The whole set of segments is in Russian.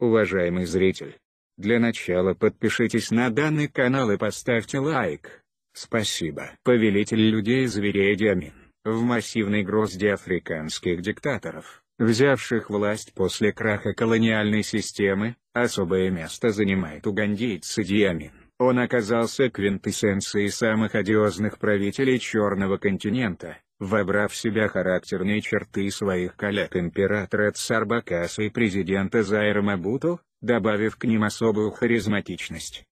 Уважаемый зритель, для начала подпишитесь на данный канал и поставьте лайк. Спасибо. Повелитель людей и зверей Диамин, в массивной грозде африканских диктаторов, взявших власть после краха колониальной системы, особое место занимает угандийцы Диамин. Он оказался квинтэссенцией самых одиозных правителей Черного континента, вобрав в себя характерные черты своих коллег императора Царбакаса и президента Зайра Мабуту, добавив к ним особую харизматичность.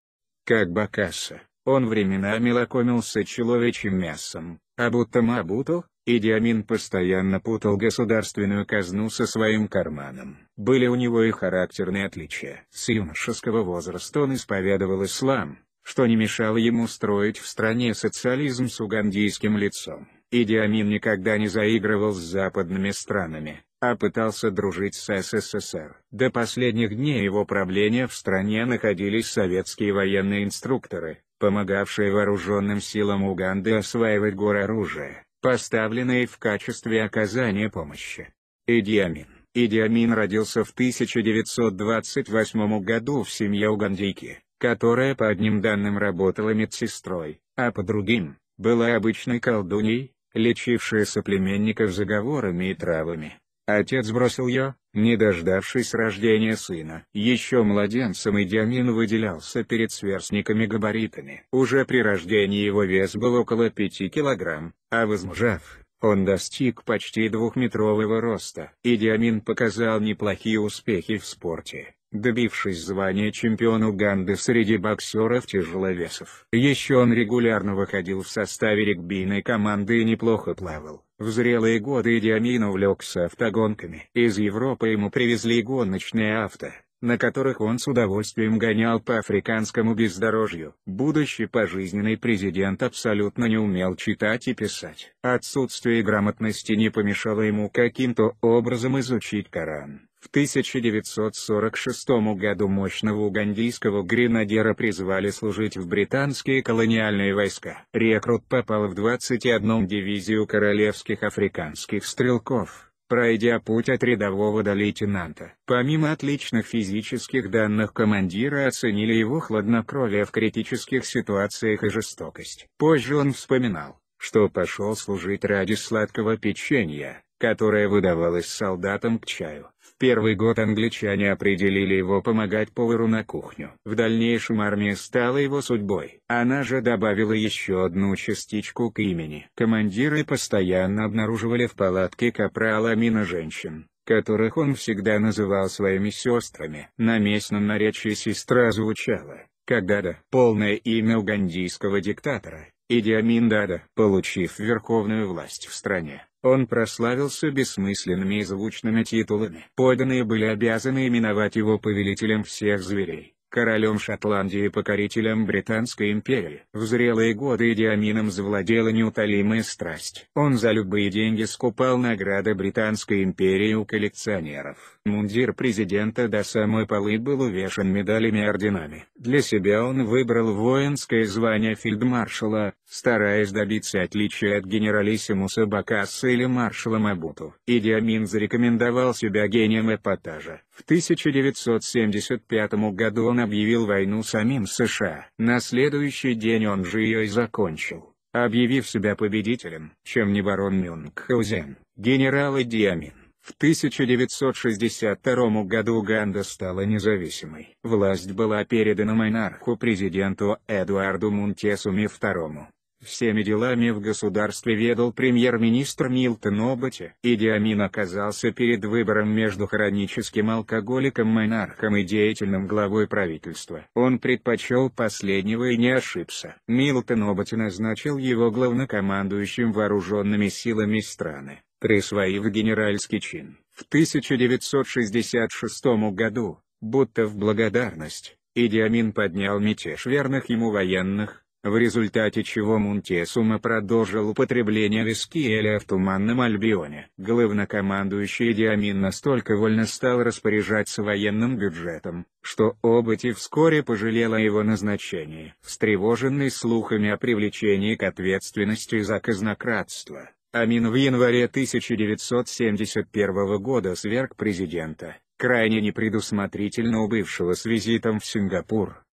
Как Бакаса, он временами лакомился человечьим мясом, а будто Мабуту, Идиамин постоянно путал государственную казну со своим карманом. Были у него и характерные отличия. С юношеского возраста он исповедовал ислам, что не мешало ему строить в стране социализм с угандийским лицом. Иди никогда не заигрывал с западными странами, а пытался дружить с СССР. До последних дней его правления в стране находились советские военные инструкторы, помогавшие вооруженным силам Уганды осваивать горы оружия, поставленные в качестве оказания помощи. Иди Амин родился в 1928 году в семье угандийки, которая по одним данным работала медсестрой, а по другим, была обычной колдуней, лечившая соплеменников заговорами и травами. Отец бросил ее, не дождавшись рождения сына. Еще младенцем Идиамин выделялся перед сверстниками габаритами. Уже при рождении его вес был около 5 килограмм, а возмужав, он достиг почти двухметрового роста. Идиамин показал неплохие успехи в спорте добившись звания чемпиона Уганды среди боксеров-тяжеловесов. Еще он регулярно выходил в составе регбийной команды и неплохо плавал. В зрелые годы Идиамин увлекся автогонками. Из Европы ему привезли гоночные авто, на которых он с удовольствием гонял по африканскому бездорожью. Будущий пожизненный президент абсолютно не умел читать и писать. Отсутствие грамотности не помешало ему каким-то образом изучить Коран. В 1946 году мощного угандийского гренадера призвали служить в британские колониальные войска. Рекрут попал в 21 ю дивизию королевских африканских стрелков пройдя путь от рядового до лейтенанта. Помимо отличных физических данных командира оценили его хладнокровие в критических ситуациях и жестокость. Позже он вспоминал, что пошел служить ради сладкого печенья, которое выдавалось солдатам к чаю первый год англичане определили его помогать повару на кухню. В дальнейшем армия стала его судьбой. Она же добавила еще одну частичку к имени. Командиры постоянно обнаруживали в палатке капрала мина женщин которых он всегда называл своими сестрами. На местном наречии сестра звучала когда Кагада. Полное имя угандийского диктатора, Иди Дада, получив верховную власть в стране, он прославился бессмысленными и звучными титулами. Поданные были обязаны именовать его повелителем всех зверей королем Шотландии и покорителем Британской империи. В зрелые годы Идиамином завладела неутолимая страсть. Он за любые деньги скупал награды Британской империи у коллекционеров. Мундир президента до самой полы был увешан медалями и орденами. Для себя он выбрал воинское звание фельдмаршала, стараясь добиться отличия от генералиссимуса Бакасса или маршала Мабуту. Идиамин зарекомендовал себя гением эпатажа. В 1975 году он объявил войну самим США. На следующий день он же ее и закончил, объявив себя победителем, чем не барон Мюнхгаузен, генерал Идиамин. В 1962 году Уганда стала независимой. Власть была передана монарху-президенту Эдуарду Мунтесуми II. Всеми делами в государстве ведал премьер-министр Милтон Оботи. Иди Амин оказался перед выбором между хроническим алкоголиком-монархом и деятельным главой правительства. Он предпочел последнего и не ошибся. Милтон Оботи назначил его главнокомандующим вооруженными силами страны, присвоив генеральский чин. В 1966 году, будто в благодарность, Идиамин поднял мятеж верных ему военных, в результате чего Мунтесума продолжил употребление виски, вискиэля в Туманном Альбионе. Главнокомандующий Диамин настолько вольно стал распоряжаться военным бюджетом, что Обати вскоре пожалела о его назначении. Встревоженный слухами о привлечении к ответственности за казнократство, Амин в январе 1971 года сверг президента, крайне непредусмотрительно убывшего с визитом в Сингапур.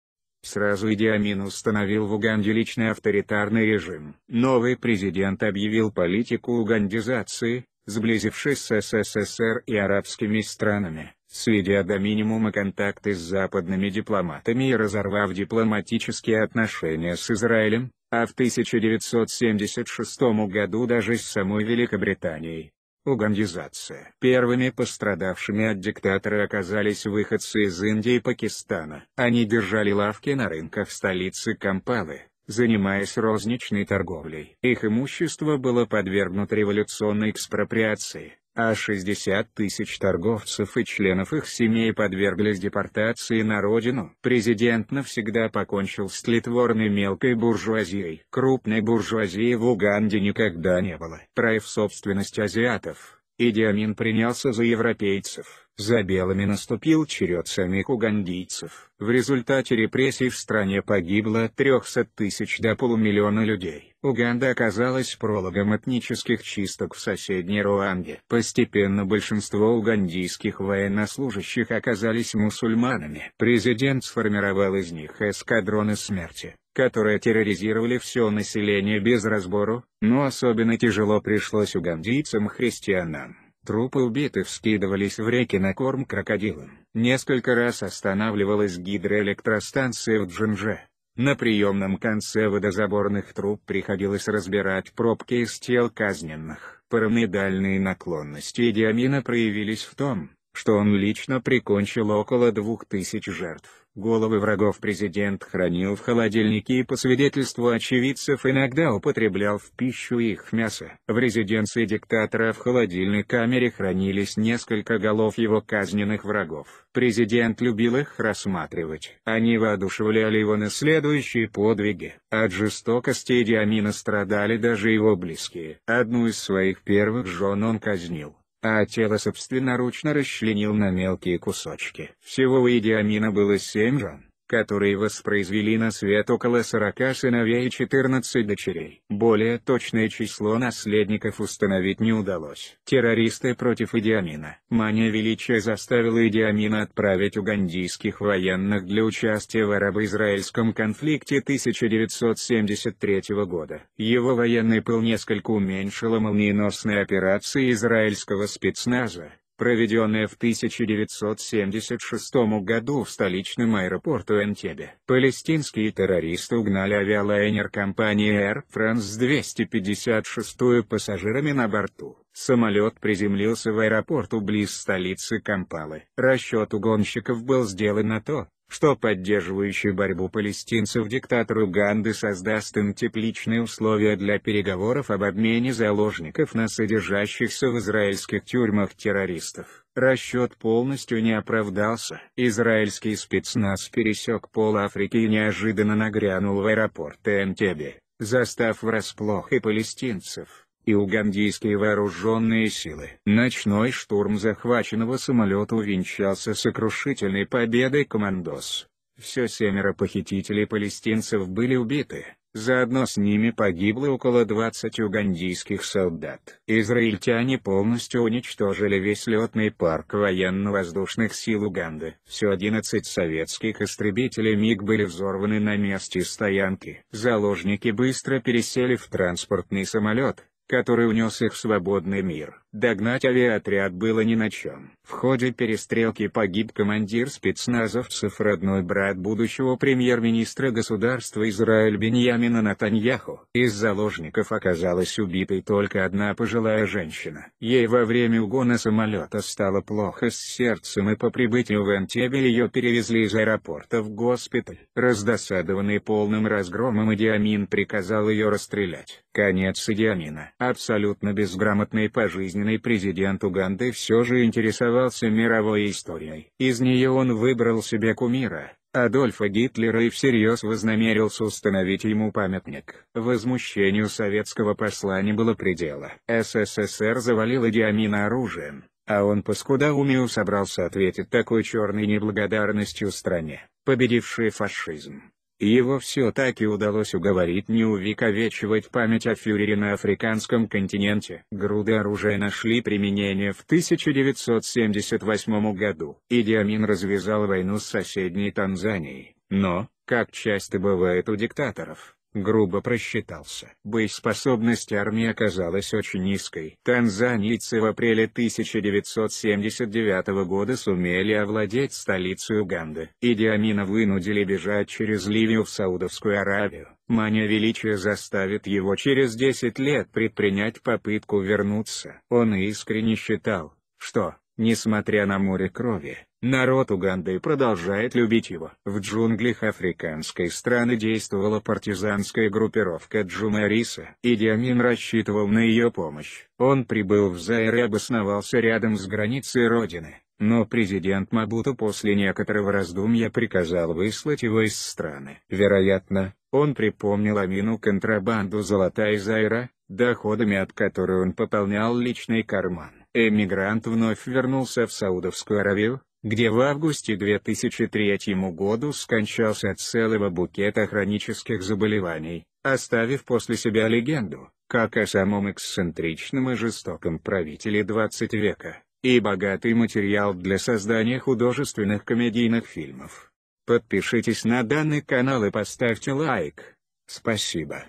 Сразу Иди Амин установил в Уганде личный авторитарный режим. Новый президент объявил политику угандизации, сблизившись с СССР и арабскими странами, сведя до минимума контакты с западными дипломатами и разорвав дипломатические отношения с Израилем, а в 1976 году даже с самой Великобританией. Уганизация. Первыми пострадавшими от диктатора оказались выходцы из Индии и Пакистана. Они держали лавки на рынках столицы Кампалы, занимаясь розничной торговлей. Их имущество было подвергнуто революционной экспроприации, а 60 тысяч торговцев и членов их семей подверглись депортации на родину. Президент навсегда покончил с литворной мелкой буржуазией. Крупной буржуазии в Уганде никогда не было. Проев собственность азиатов Идиамин принялся за европейцев, за белыми наступил черед самих угандийцев. В результате репрессий в стране погибло от 300 тысяч до полумиллиона людей. Уганда оказалась прологом этнических чисток в соседней Руанге. Постепенно большинство угандийских военнослужащих оказались мусульманами. Президент сформировал из них эскадроны смерти которые терроризировали все население без разбору, но особенно тяжело пришлось угандийцам-христианам. Трупы убитых скидывались в реки на корм крокодилам. Несколько раз останавливалась гидроэлектростанция в Джинже. На приемном конце водозаборных труб приходилось разбирать пробки из тел казненных. Параноидальные наклонности Диамина проявились в том, что он лично прикончил около двух тысяч жертв. Головы врагов президент хранил в холодильнике и по свидетельству очевидцев иногда употреблял в пищу их мясо. В резиденции диктатора в холодильной камере хранились несколько голов его казненных врагов. Президент любил их рассматривать. Они воодушевляли его на следующие подвиги. От жестокости Идиамина страдали даже его близкие. Одну из своих первых жен он казнил а тело собственноручно расчленил на мелкие кусочки. Всего у Идиамина было семь жен которые воспроизвели на свет около 40 сыновей и 14 дочерей. Более точное число наследников установить не удалось. Террористы против Идиамина. Мания величия заставила Идиамина отправить угандийских военных для участия в арабо-израильском конфликте 1973 года. Его военный пыл несколько уменьшила молниеносные операции израильского спецназа, проведенная в 1976 году в столичном аэропорту Энтебе. Палестинские террористы угнали авиалайнер компании Air France с 256 пассажирами на борту. Самолет приземлился в аэропорту близ столицы Кампалы. Расчет угонщиков был сделан на то, что поддерживающий борьбу палестинцев диктатору Ганды создаст им тепличные условия для переговоров об обмене заложников на содержащихся в израильских тюрьмах террористов. Расчет полностью не оправдался. Израильский спецназ пересек пол Африки и неожиданно нагрянул в аэропорт Энтебе, застав врасплох и палестинцев и угандийские вооруженные силы. Ночной штурм захваченного самолета увенчался сокрушительной победой командос. Все семеро похитителей палестинцев были убиты, заодно с ними погибло около 20 угандийских солдат. Израильтяне полностью уничтожили весь летный парк военно-воздушных сил Уганды. Все 11 советских истребителей МиГ были взорваны на месте стоянки. Заложники быстро пересели в транспортный самолет, который унес их в свободный мир. Догнать авиаотряд было ни на чем. В ходе перестрелки погиб командир спецназовцев родной брат будущего премьер-министра государства Израиль Беньямина Натаньяху. Из заложников оказалась убитой только одна пожилая женщина. Ей во время угона самолета стало плохо с сердцем и по прибытию в Антебель ее перевезли из аэропорта в госпиталь. Раздосадованный полным разгромом Идиамин приказал ее расстрелять. Конец Идиамина абсолютно безграмотный пожизненный президент Уганды все же интересовался мировой историей. Из нее он выбрал себе кумира, Адольфа Гитлера и всерьез вознамерился установить ему памятник. Возмущению советского посла не было предела. СССР завалил Диамина оружием, а он по скудаумию собрался ответить такой черной неблагодарностью стране, победившей фашизм. Его все-таки удалось уговорить не увековечивать память о фюрере на африканском континенте. Груды оружия нашли применение в 1978 году. Иди развязал войну с соседней Танзанией, но, как часто бывает у диктаторов, грубо просчитался. Боеспособность армии оказалась очень низкой. Танзанийцы в апреле 1979 года сумели овладеть столицей Уганды. Идиамина вынудили бежать через Ливию в Саудовскую Аравию. Мания величия заставит его через 10 лет предпринять попытку вернуться. Он искренне считал, что Несмотря на море крови, народ Уганды продолжает любить его. В джунглях африканской страны действовала партизанская группировка Джумариса. Идиамин рассчитывал на ее помощь. Он прибыл в Заир и обосновался рядом с границей родины. Но президент Мабуту после некоторого раздумья приказал выслать его из страны. Вероятно, он припомнил Амину контрабанду золота из Айра, доходами от которой он пополнял личный карман эмигрант вновь вернулся в Саудовскую Аравию, где в августе 2003 году скончался от целого букета хронических заболеваний, оставив после себя легенду, как о самом эксцентричном и жестоком правителе 20 века, и богатый материал для создания художественных комедийных фильмов. Подпишитесь на данный канал и поставьте лайк. Спасибо.